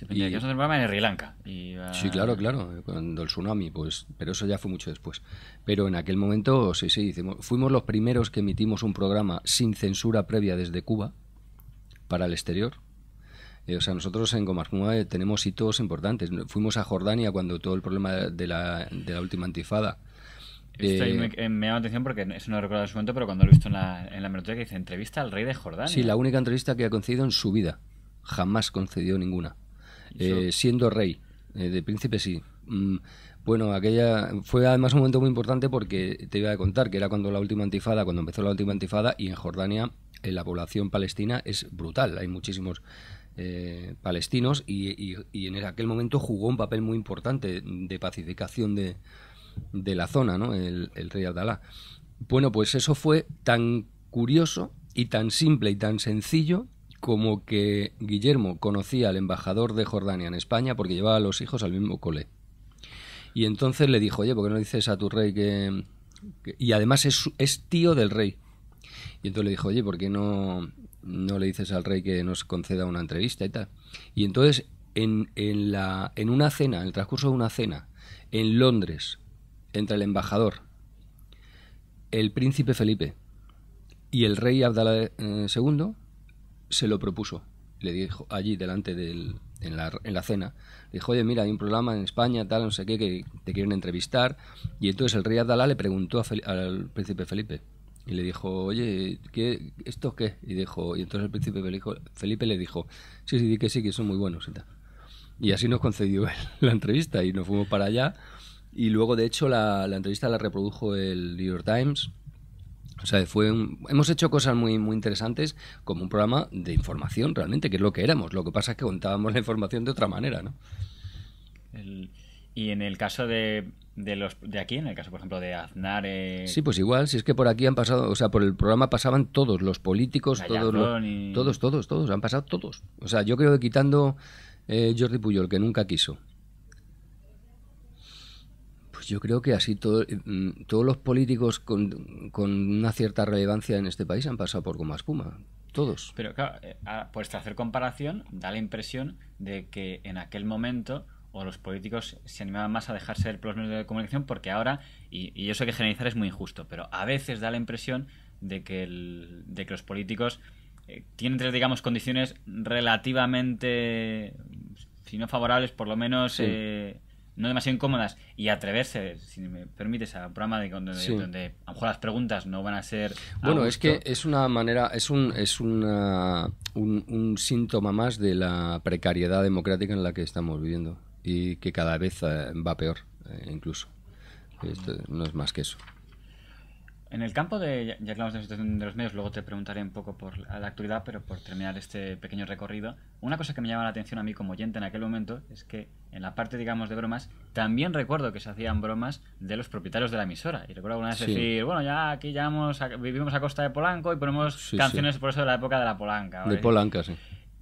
y, en Sri ah, Sí, claro, claro, cuando el tsunami, pues, pero eso ya fue mucho después. Pero en aquel momento, sí, sí, fuimos los primeros que emitimos un programa sin censura previa desde Cuba para el exterior. Eh, o sea, nosotros en Comarcuma eh, tenemos hitos importantes. Fuimos a Jordania cuando todo el problema de la, última antifada. Eh, me, llama la atención porque eso no lo recuerdo en su momento, pero cuando lo he visto en la, en la que dice entrevista al rey de Jordania. Sí, la única entrevista que ha concedido en su vida. Jamás concedió ninguna. Eh, siendo rey. Eh, de príncipe sí. Mm, bueno, aquella fue además un momento muy importante porque te iba a contar que era cuando la última antifada, cuando empezó la última antifada, y en Jordania la población palestina es brutal. Hay muchísimos eh, palestinos y, en aquel momento jugó un papel muy importante de pacificación de, de la zona, ¿no? El, rey Abdalá. Bueno, pues eso fue tan curioso y tan simple y tan sencillo como que Guillermo conocía al embajador de Jordania en España porque llevaba a los hijos al mismo cole. Y entonces le dijo, oye, ¿por qué no dices a tu rey que...? Y además es, tío del rey. Y entonces le dijo, oye, ¿por qué no, no le dices al rey que nos conceda una entrevista y tal? Y entonces en, en, la, en una cena, en el transcurso de una cena, en Londres, entre el embajador, el príncipe Felipe y el rey Abdalá II, eh, se lo propuso. Le dijo allí delante del, en la, en la, cena. Le dijo, oye, mira, hay un programa en España, tal, no sé qué, que te quieren entrevistar. Y entonces el rey Abdalá le preguntó al príncipe Felipe. Y le dijo, oye, ¿qué, ¿esto qué? Y, dijo, y entonces el príncipe Felipe le dijo, sí, sí, que sí, que son muy buenos y Y así nos concedió la entrevista y nos fuimos para allá. Y luego, de hecho, la, la entrevista la reprodujo el New York Times o sea, fue hemos hecho cosas muy, muy interesantes como un programa de información realmente, que es lo que éramos. Lo que pasa es que contábamos la información de otra manera, ¿no? y en el caso de, los de aquí, en el caso, por ejemplo, de Aznar... Eh, sí, pues igual, si es que por aquí han pasado, o sea, por el programa pasaban todos, los políticos, todos, todos, todos, han pasado todos. O sea, yo creo que quitando eh, Jordi Puyol, que nunca quiso, yo creo que así mm, todos los políticos con, una cierta relevancia en este país han pasado por goma espuma. Todos. Pero claro, eh, pues tras hacer comparación, da la impresión de que en aquel momento o los políticos se animaban más a dejarse ver por los medios de comunicación porque ahora, y, yo sé que generalizar es muy injusto, pero a veces da la impresión de que, el, de los políticos eh, tienen tres, digamos, condiciones relativamente, si no favorables, por lo menos eh, no demasiado incómodas y atreverse, si me permites, a programa de, donde, a lo mejor las preguntas no van a ser... bueno, es que es una manera, es, un, es un, un, síntoma más de la precariedad democrática en la que estamos viviendo y que cada vez eh, va peor, eh, incluso. no es más que eso. En el campo de, ya hablamos de la situación de los medios, luego te preguntaré un poco por la actualidad, pero por terminar este pequeño recorrido, una cosa que me llama la atención a mí como oyente en aquel momento es que en la parte, digamos, de bromas, también recuerdo que se hacían bromas de los propietarios de la emisora. Y recuerdo alguna vez decir, bueno, ya aquí vivimos a costa de Polanco y ponemos canciones por eso de la época de la Polanca. De Polanca, sí.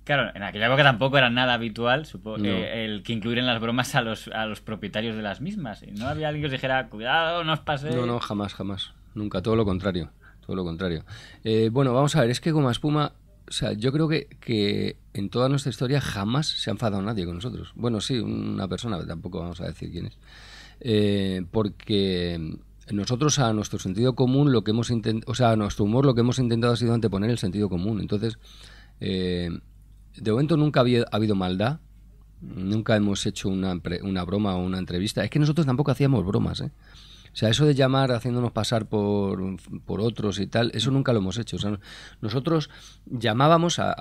Claro, en aquella época tampoco era nada habitual supongo, eh, el que incluyeran las bromas a los, a los propietarios de las mismas. Y no había alguien que os dijera, cuidado, no os paséis. No, no, jamás, jamás nunca, todo lo contrario. Todo lo contrario. Eh, bueno, vamos a ver, es que Goma Espuma, o sea, yo creo que, en toda nuestra historia jamás se ha enfadado nadie con nosotros. Bueno, sí, una persona, tampoco vamos a decir quién es. Eh, porque nosotros a nuestro sentido común lo que hemos intentado, o sea, a nuestro humor lo que hemos intentado ha sido anteponer el sentido común. Entonces, eh, de momento nunca había, ha habido maldad, nunca hemos hecho una, una broma o una entrevista. Es que nosotros tampoco hacíamos bromas, ¿eh? O sea, eso de llamar haciéndonos pasar por, por otros y tal, eso nunca lo hemos hecho. O sea, nosotros llamábamos a,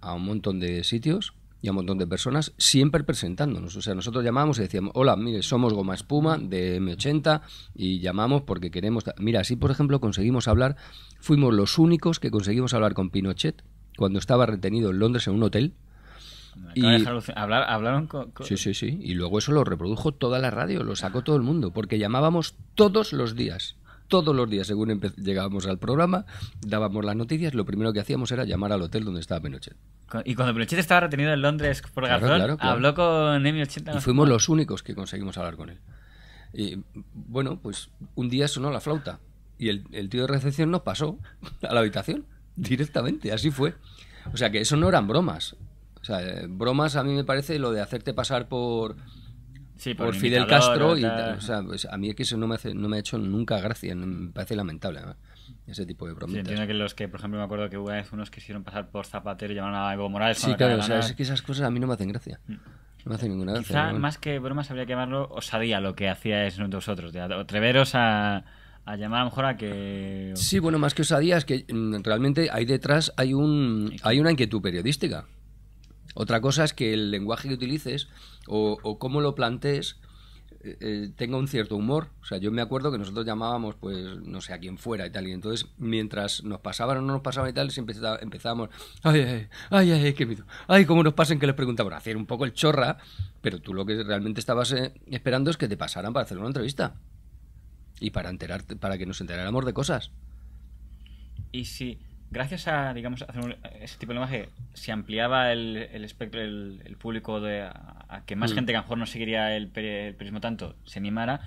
a un montón de sitios, y a un montón de personas, siempre presentándonos. O sea, nosotros llamábamos y decíamos, hola, mire, somos Goma Espuma de M80 y llamamos porque queremos... Mira, así por ejemplo conseguimos hablar, fuimos los únicos que conseguimos hablar con Pinochet cuando estaba retenido en Londres en un hotel. Y, hablaron con, Sí, sí, sí. Y luego eso lo reprodujo toda la radio, lo sacó todo el mundo, porque llamábamos todos los días. Todos los días, según llegábamos al programa, dábamos las noticias, lo primero que hacíamos era llamar al hotel donde estaba Pinochet. Y cuando Pinochet estaba retenido en Londres por habló con 80. Y fuimos los únicos que conseguimos hablar con él. Y, bueno, pues un día sonó la flauta y el tío de recepción nos pasó a la habitación directamente, así fue. O sea que eso no eran bromas sea, bromas a mí me parece lo de hacerte pasar por, por, Fidel Castro. Y, pues, a mí es que eso no me, no me ha hecho nunca gracia, me parece lamentable. Ese tipo de bromas Sí, que los que, por ejemplo, me acuerdo que hubo unos que hicieron pasar por Zapatero y llamaron a Evo Morales. Sí, claro, o sea, es que esas cosas a mí no me hacen gracia. Mm. No me ninguna más que bromas habría que llamarlo osadía lo que hacíais vosotros, de atreveros a, llamar a lo mejor a que... Sí, bueno, más que osadía es que mm, realmente ahí detrás hay, un, hay una inquietud periodística. Otra cosa es que el lenguaje que utilices o, cómo lo plantees eh, eh, tenga un cierto humor. O sea, yo me acuerdo que nosotros llamábamos, pues, no sé a quién fuera y tal. Y entonces, mientras nos pasaban o no nos pasaban y tal, empezábamos, ay, ay, ay, ay, qué miedo. Ay, cómo nos pasen que les preguntaban. Hacer un poco el chorra, pero tú lo que realmente estabas eh, esperando es que te pasaran para hacer una entrevista. Y para enterarte, para que nos enteráramos de cosas. Y si gracias a, digamos, hacer ese tipo de lenguaje, se ampliaba el, espectro, el, público de, a, que más mm. gente que a lo mejor no seguiría el, periodismo tanto se animara.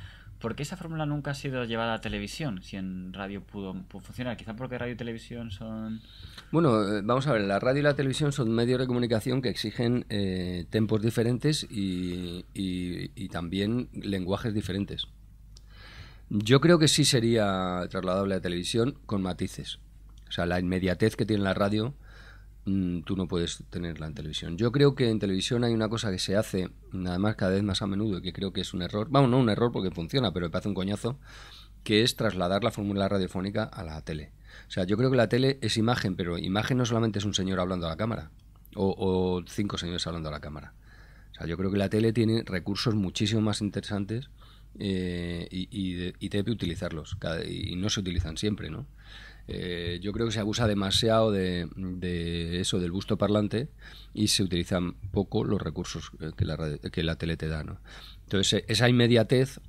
qué esa fórmula nunca ha sido llevada a televisión? Si en radio pudo, funcionar, quizá porque radio y televisión son. Bueno, eh, vamos a ver, la radio y la televisión son medios de comunicación que exigen eh, tempos diferentes y también lenguajes diferentes. Yo creo que sí sería trasladable a televisión con matices. O sea, la inmediatez que tiene la radio mm, tú no puedes tenerla en televisión. Yo creo que en televisión hay una cosa que se hace, nada más cada vez más a menudo, y que creo que es un error, vamos, no un error porque funciona, pero me parece un coñazo, que es trasladar la fórmula radiofónica a la tele. O sea, yo creo que la tele es imagen, pero imagen no solamente es un señor hablando a la cámara, o, cinco señores hablando a la cámara. O sea, yo creo que la tele tiene recursos muchísimo más interesantes eh, y, y, debe utilizarlos, y no se utilizan siempre, ¿no? Eh, yo creo que se abusa demasiado de, eso, del gusto parlante, y se utilizan poco los recursos eh, que la, que la tele te da. ¿no? Entonces, eh, esa inmediatez,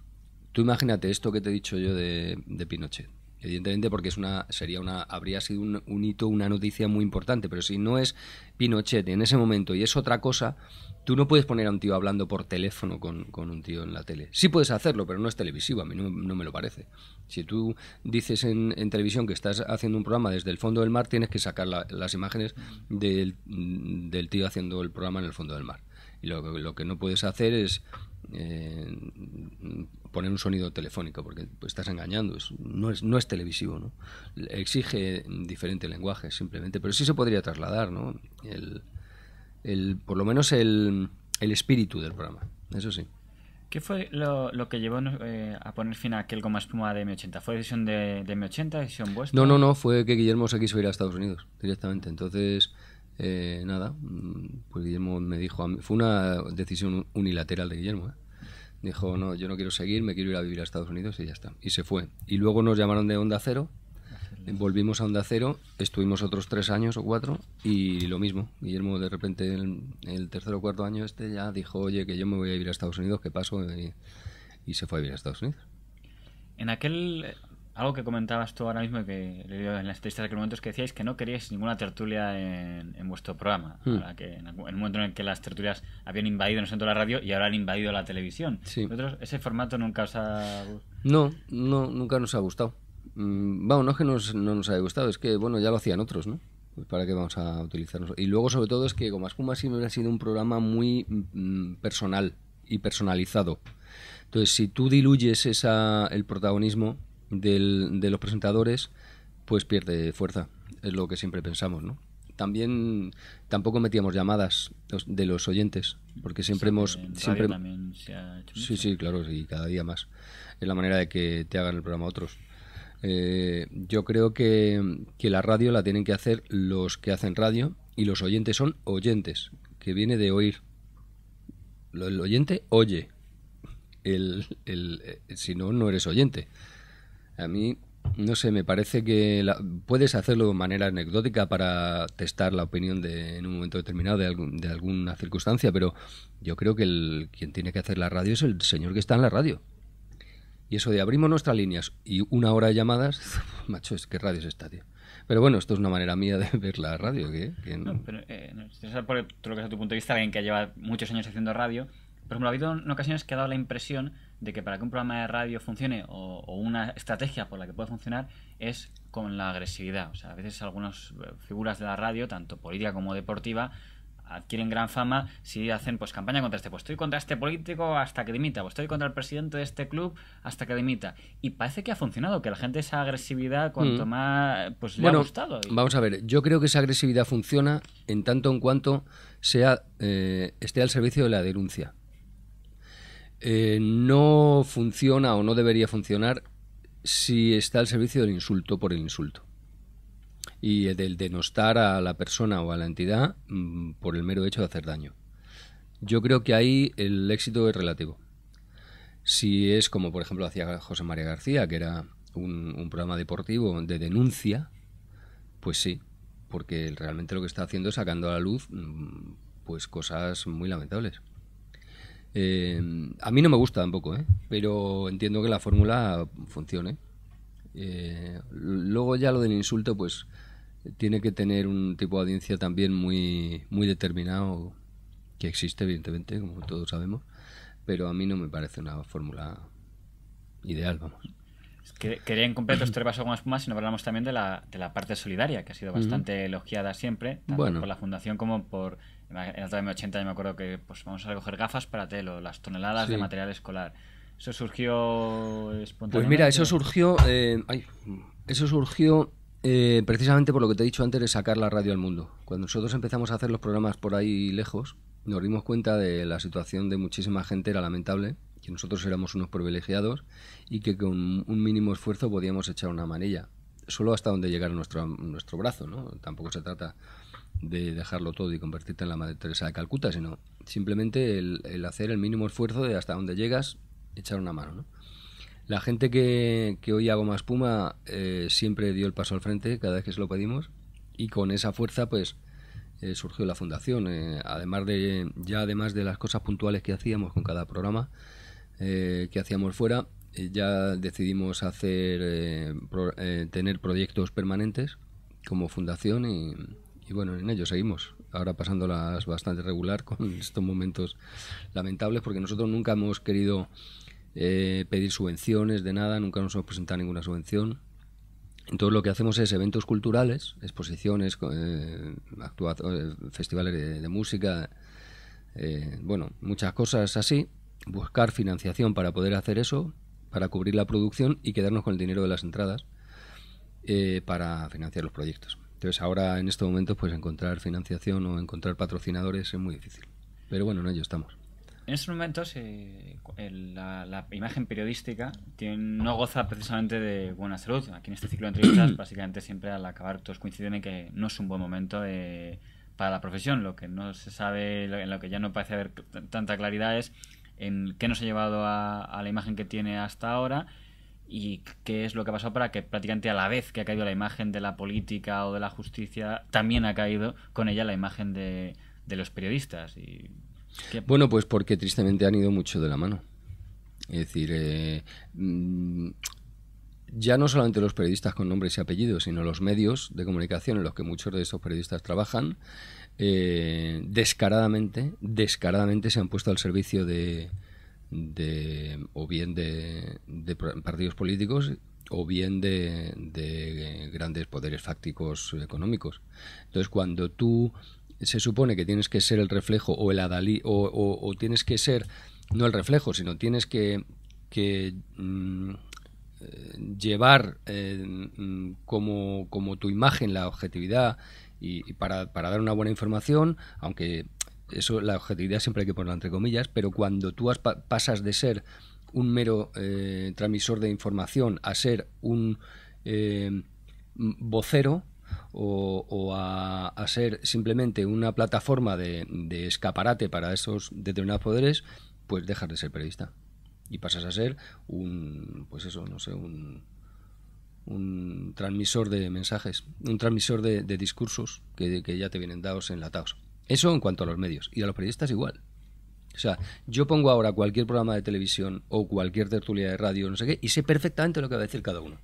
tú imagínate esto que te he dicho yo de Pinochet evidentemente porque es una sería una habría sido un, hito una noticia muy importante pero si no es Pinochet en ese momento y es otra cosa tú no puedes poner a un tío hablando por teléfono con, con un tío en la tele sí puedes hacerlo pero no es televisivo a mí no, me lo parece si tú dices en, televisión que estás haciendo un programa desde el fondo del mar tienes que sacar las imágenes del, del tío haciendo el programa en el fondo del mar y lo, lo, que no puedes hacer es eh, poner un sonido telefónico, porque pues, estás engañando, no, es, no es televisivo, ¿no? Exige diferente lenguaje, simplemente, pero sí se podría trasladar, ¿no? El, el, por lo menos el, el espíritu del programa, eso sí. ¿Qué fue lo, lo que llevó eh, a poner fin a aquel Goma Espuma de M80? ¿Fue decisión de, de M80, decisión vuestra? No, no, no, fue que Guillermo se quiso ir a Estados Unidos directamente. Entonces, eh, nada, mm, pues Guillermo me dijo, fue una decisión unilateral de Guillermo. ¿eh? Dijo, no, yo no quiero seguir, me quiero ir a vivir a Estados Unidos y ya está. Y se fue. Y luego nos llamaron de Onda Cero, volvimos a Onda Cero, estuvimos otros tres años o cuatro y lo mismo. Guillermo de repente en el tercer o cuarto año este ya dijo, oye, que yo me voy a ir a Estados Unidos, ¿qué paso? Y, y se fue a vivir a Estados Unidos. En aquel algo que comentabas tú ahora mismo que leí en las entrevistas de aquel momento es que decíais que no queríais ninguna tertulia en, vuestro programa. Hmm. que en, un momento en el que las tertulias habían invadido centro de la radio y ahora han invadido la televisión. Nosotros, ese formato nunca os ha No, no, nunca nos ha gustado. Mm, vamos, no es que no nos haya gustado, es que bueno, ya lo hacían otros, ¿no? Pues, ¿Para qué vamos a utilizarnos? Y luego, sobre todo, es que como siempre ha sido un programa muy mm, personal y personalizado. Entonces, si tú diluyes esa, el protagonismo, del, de los presentadores, pues pierde fuerza. Es lo que siempre pensamos, ¿no? También tampoco metíamos llamadas de los oyentes, porque siempre hemos... Siempre, Sí, sí, claro, y cada día más. Es la manera de que te hagan el programa otros. Eh, yo creo que, la radio la tienen que hacer los que hacen radio y los oyentes son oyentes, que viene de oír. El oyente oye. el, eh, si no, no eres oyente. A mí, no sé, me parece que puedes hacerlo de manera anecdótica para testar la opinión de, en un momento determinado de, algún, de alguna circunstancia, pero yo creo que el, quien tiene que hacer la radio es el señor que está en la radio. Y eso de abrimos nuestras líneas y una hora de llamadas, macho, es que radio es esta, tío. Pero bueno, esto es una manera mía de ver la radio. ¿qué? no? pero eh, no, lo que es a tu punto de vista, alguien que lleva muchos años haciendo radio. Por ejemplo, ha habido en ocasiones que ha dado la impresión de que para que un programa de radio funcione o, una estrategia por la que puede funcionar es con la agresividad. O sea, a veces algunas eh, figuras de la radio, tanto política como deportiva, adquieren gran fama si hacen pues campaña contra este. Pues estoy contra este político hasta que dimita, pues estoy contra el presidente de este club hasta que dimita. Y parece que ha funcionado, que la gente esa agresividad cuanto mm. más pues le ha gustado. Vamos a ver, yo creo que esa agresividad funciona en tanto en cuanto sea eh, esté al servicio de la denuncia. Eh, no funciona o no debería funcionar si está al servicio del insulto por el insulto y del denostar a la persona o a la entidad mm, por el mero hecho de hacer daño. Yo creo que ahí el éxito es relativo. Si es como por ejemplo hacía José María García, que era un, un programa deportivo de denuncia, pues sí, porque realmente lo que está haciendo es sacando a la luz mm, pues cosas muy lamentables. Em, a mí no me gusta tampoco, ¿eh? pero entiendo que la fórmula funcione. Eh, luego ya lo del insulto, pues tiene que tener un tipo de audiencia también muy, muy determinado, que existe evidentemente, como todos sabemos, pero a mí no me parece una fórmula ideal, vamos quería en tres estrellas con espuma, sino hablamos también de la, de la parte solidaria, que ha sido bastante elogiada siempre, tanto por la fundación como por. En el año 80 yo me acuerdo que pues, vamos a recoger gafas para telo, las toneladas de material escolar. ¿Eso surgió espontáneamente? Pues mira, eso surgió. Eh, eso surgió eh, precisamente por lo que te he dicho antes de sacar la radio al mundo. Cuando nosotros empezamos a hacer los programas por ahí lejos, nos dimos cuenta de la situación de muchísima gente, era lamentable, que nosotros éramos unos privilegiados y que con un mínimo esfuerzo podíamos echar una manilla, solo hasta donde llegara nuestro, nuestro brazo, ¿no? Tampoco se trata de dejarlo todo y convertirte en la Madre Teresa de Calcuta, sino simplemente el, hacer el mínimo esfuerzo de hasta donde llegas, echar una mano, La gente que, que hoy hago más puma eh, siempre dio el paso al frente cada vez que se lo pedimos y con esa fuerza pues eh, surgió la fundación. Eh, además de, ya además de las cosas puntuales que hacíamos con cada programa, eh, que hacíamos fuera, eh, ya decidimos hacer eh, tener proyectos permanentes como fundación y, bueno, en ello seguimos. Ahora pasándolas bastante regular con estos momentos lamentables porque nosotros nunca hemos querido pedir subvenciones de nada, nunca nos hemos presentado ninguna subvención. Entonces lo que hacemos es eventos culturales, exposiciones, festivales de, música, bueno, muchas cosas así, buscar financiación para poder hacer eso, para cubrir la producción y quedarnos con el dinero de las entradas eh, para financiar los proyectos. Entonces ahora en estos momentos pues encontrar financiación o encontrar patrocinadores es muy difícil. Pero bueno, en ello estamos. En estos momentos eh, la, imagen periodística tiene, no goza precisamente de buena salud. Aquí en este ciclo de entrevistas básicamente siempre al acabar todos coinciden en que no es un buen momento para la profesión. Lo que no se sabe, en lo que ya no parece haber tanta claridad es en qué nos ha llevado a, la imagen que tiene hasta ahora y qué es lo que ha pasado para que prácticamente a la vez que ha caído la imagen de la política o de la justicia, también ha caído con ella la imagen de, los periodistas. Y, Bueno, pues porque tristemente han ido mucho de la mano. Es decir, eh, mm, ya no solamente los periodistas con nombres y apellidos, sino los medios de comunicación en los que muchos de esos periodistas trabajan. Eh, descaradamente, descaradamente se han puesto al servicio de, o bien de, partidos políticos o bien de, grandes poderes fácticos económicos. Entonces, cuando tú se supone que tienes que ser el reflejo o el adalí, o, tienes que ser, no el reflejo, sino tienes que, mm, eh, llevar eh, mm, como, como, tu imagen la objetividad y, para, para, dar una buena información, aunque eso la objetividad siempre hay que ponerla entre comillas, pero cuando tú pasas de ser un mero eh, transmisor de información a ser un eh, vocero, o, a, ser simplemente una plataforma de, de, escaparate para esos determinados poderes, pues dejas de ser periodista y pasas a ser un, pues eso, no sé, un, un transmisor de mensajes, un transmisor de, discursos que, ya te vienen dados, en enlatados. Eso en cuanto a los medios. Y a los periodistas igual. O sea, yo pongo ahora cualquier programa de televisión o cualquier tertulia de radio, no sé qué, y sé perfectamente lo que va a decir cada uno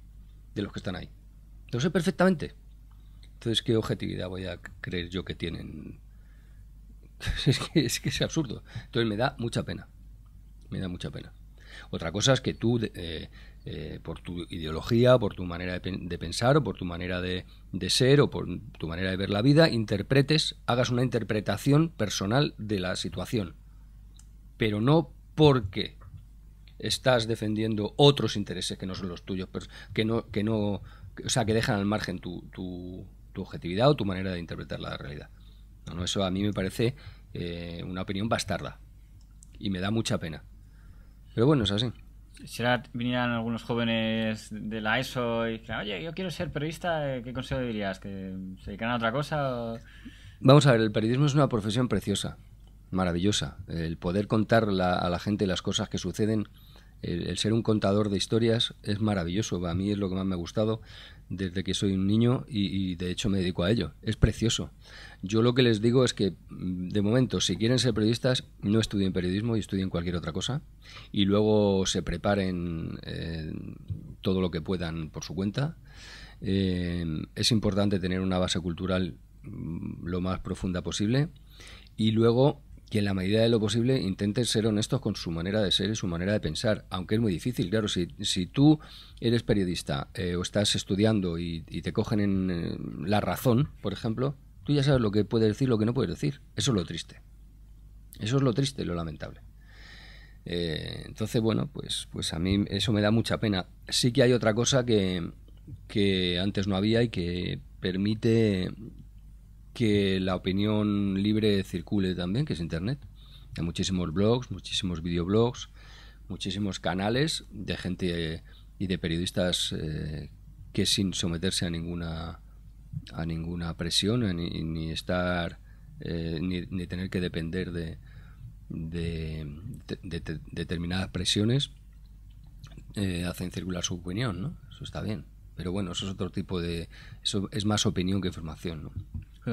de los que están ahí. Lo sé perfectamente. Entonces, ¿qué objetividad voy a creer yo que tienen? es, que, es absurdo. Entonces me da mucha pena. Me da mucha pena. Otra cosa es que tú eh, eh, por tu ideología, por tu manera de, pensar o por tu manera de, ser o por tu manera de ver la vida, interpretes, hagas una interpretación personal de la situación, pero no porque estás defendiendo otros intereses que no son los tuyos, que no, que no, o sea, que dejan al margen tu, objetividad o tu manera de interpretar la realidad. No, eso a mí me parece eh, una opinión bastarda y me da mucha pena. Pero bueno, es así será vinieran algunos jóvenes de la ESO y dijeran, oye, yo quiero ser periodista, eh, ¿qué consejo dirías? ¿Que se dedicaran a otra cosa? Vamos a ver, el periodismo es una profesión preciosa, maravillosa. El poder contar a la gente las cosas que suceden el, ser un contador de historias es maravilloso, a mí es lo que más me ha gustado desde que soy un niño y, de hecho me dedico a ello. Es precioso. Yo lo que les digo es que, mm, de momento, si quieren ser periodistas, no estudien periodismo y estudien cualquier otra cosa y luego se preparen eh, todo lo que puedan por su cuenta. Eh, es importante tener una base cultural mm, lo más profunda posible y luego que en la medida de lo posible intenten ser honestos con su manera de ser y su manera de pensar, aunque es muy difícil, claro, si, tú eres periodista eh, o estás estudiando y, te cogen en eh, la razón, por ejemplo, tú ya sabes lo que puedes decir, lo que no puedes decir, eso es lo triste, eso es lo triste, lo lamentable. Eh, entonces, bueno, pues, pues a mí eso me da mucha pena. Sí que hay otra cosa que, que antes no había y que permite que la opinión libre circule también, que es Internet. Hay muchísimos blogs, muchísimos videoblogs, muchísimos canales de gente eh, y de periodistas eh, que sin someterse a ninguna a ninguna presión ni, estar eh, ni, ni, tener que depender de, de, de, determinadas presiones eh, hacen circular su opinión, ¿no? Eso está bien. Pero bueno, eso es otro tipo de... Eso es más opinión que información, ¿no?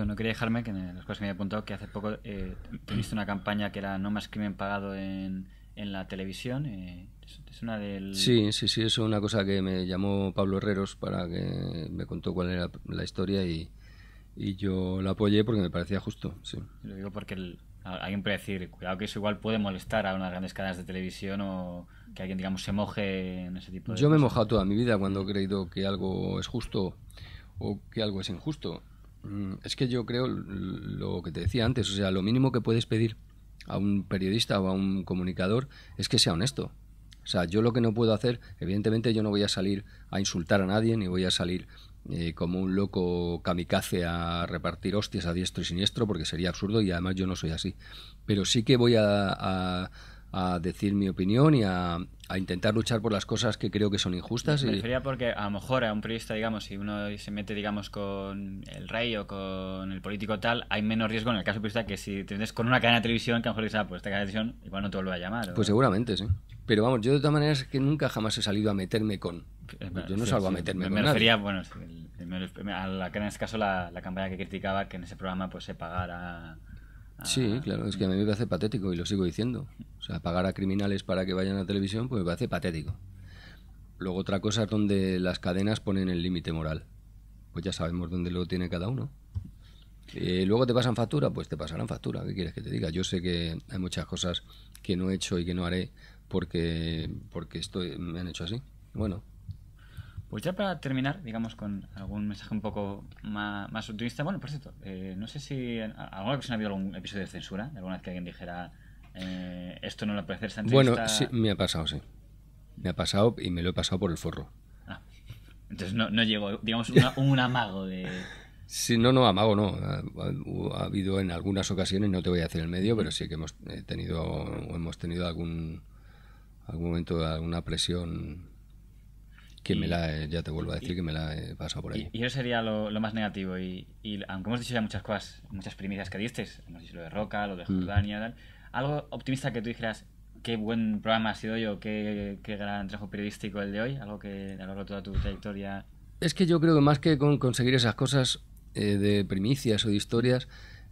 no quería dejarme que en las cosas que me había apuntado que hace poco eh, tuviste una campaña que era No más crimen pagado en, la televisión. ¿Es eh, una del... Sí, sí, sí, eso es una cosa que me llamó Pablo Herreros para que me contó cuál era la historia y, yo la apoyé porque me parecía justo. Lo digo porque alguien puede decir, cuidado que eso igual puede molestar a unas grandes cadenas de televisión o que alguien, digamos, se moje en ese tipo de... Yo me he mojado toda mi vida cuando he creído que algo es justo o que algo es injusto. Mm, es que yo creo lo que te decía antes, o sea, lo mínimo que puedes pedir a un periodista o a un comunicador es que sea honesto. O sea, yo lo que no puedo hacer, evidentemente yo no voy a salir a insultar a nadie, ni voy a salir eh, como un loco kamikaze a repartir hostias a diestro y siniestro, porque sería absurdo y además yo no soy así. Pero sí que voy a, a decir mi opinión y a, a intentar luchar por las cosas que creo que son injustas. Me refería porque a lo mejor a un periodista, digamos, si uno se mete, digamos, con el rey o con el político tal, hay menos riesgo en el caso periodista que si te metes con una cadena de televisión que a lo mejor dices, ah, pues te cadena de televisión igual no te vuelve a llamar. Pues seguramente, sí. Pero vamos, yo de todas maneras es que nunca jamás he salido a meterme con... Pues, yo no salgo a meterme me con Me refería, bueno, a la que en este caso la, la campaña que criticaba que en ese programa pues se pagara Sí, ah. claro, es que a mí me parece patético y lo sigo diciendo. O sea, pagar a criminales para que vayan a televisión, pues me parece patético. Luego otra cosa es donde las cadenas ponen el límite moral. Pues ya sabemos dónde lo tiene cada uno. Eh, luego te pasan factura, pues te pasarán factura. ¿Qué quieres que te diga? Yo sé que hay muchas cosas que no he hecho y que no haré porque porque estoy, me han hecho así. Bueno, pues ya para terminar, digamos, con algún mensaje un poco más, optimista. Bueno, por cierto, eh, no sé si alguna ocasión ha habido algún episodio de censura, alguna vez que alguien dijera eh, esto no lo puede hacer Bueno, sí, me ha pasado, sí. Me ha pasado y me lo he pasado por el forro. Ah, entonces no, llegó, digamos, un amago de... Sí, no, no, amago no. Ha, habido en algunas ocasiones, no te voy a hacer el medio, pero sí que hemos eh, tenido, hemos tenido algún, algún momento, alguna presión que me la, eh, ya te vuelvo a decir que me la he pasado por ahí. Y, eso sería lo, más negativo. Y, y, aunque hemos dicho ya muchas cosas, muchas primicias que diste, hemos dicho lo de Roca, lo de mm. Jordania, tal, algo optimista que tú dijeras, qué buen programa ha sido yo, qué, qué gran trabajo periodístico el de hoy, algo que a lo largo de toda tu trayectoria. Es que yo creo que más que con conseguir esas cosas eh, de primicias o de historias,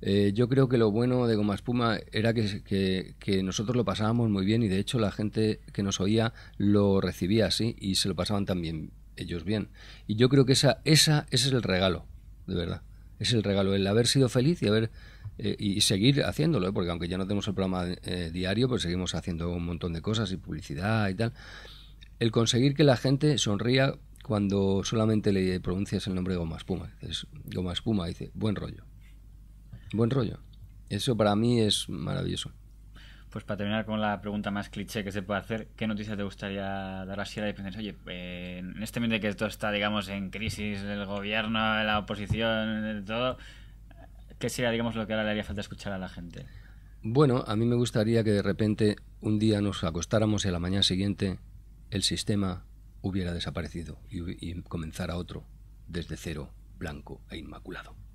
eh, yo creo que lo bueno de Goma Espuma era que, nosotros lo pasábamos muy bien y de hecho la gente que nos oía lo recibía así y se lo pasaban también ellos bien. Y yo creo que esa, esa, ese es el regalo, de verdad. Es el regalo, el haber sido feliz y haber eh, y seguir haciéndolo, ¿eh? porque aunque ya no tenemos el programa diario, pues seguimos haciendo un montón de cosas y publicidad y tal. El conseguir que la gente sonría cuando solamente le pronuncias el nombre de Goma Espuma. Es Goma Espuma, dice, buen rollo. Buen rollo. Eso para mí es maravilloso. Pues para terminar con la pregunta más cliché que se puede hacer, ¿qué noticias te gustaría dar a Sierra y pensar, oye, eh, en este momento que todo está, digamos, en crisis, del gobierno, de la oposición, todo, ¿qué sería, digamos, lo que ahora le haría falta escuchar a la gente? Bueno, a mí me gustaría que de repente un día nos acostáramos y a la mañana siguiente el sistema hubiera desaparecido y, y comenzara otro desde cero, blanco e inmaculado.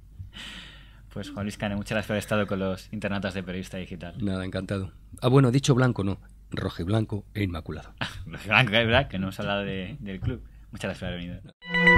Pues Juan Luis Cane, muchas gracias por haber estado con los internautas de Periodista Digital. Nada, encantado. Ah, bueno, dicho blanco, no. Rojo y blanco e inmaculado. rojo blanco, es eh, verdad, que no hemos hablado del club. Muchas gracias por haber venido.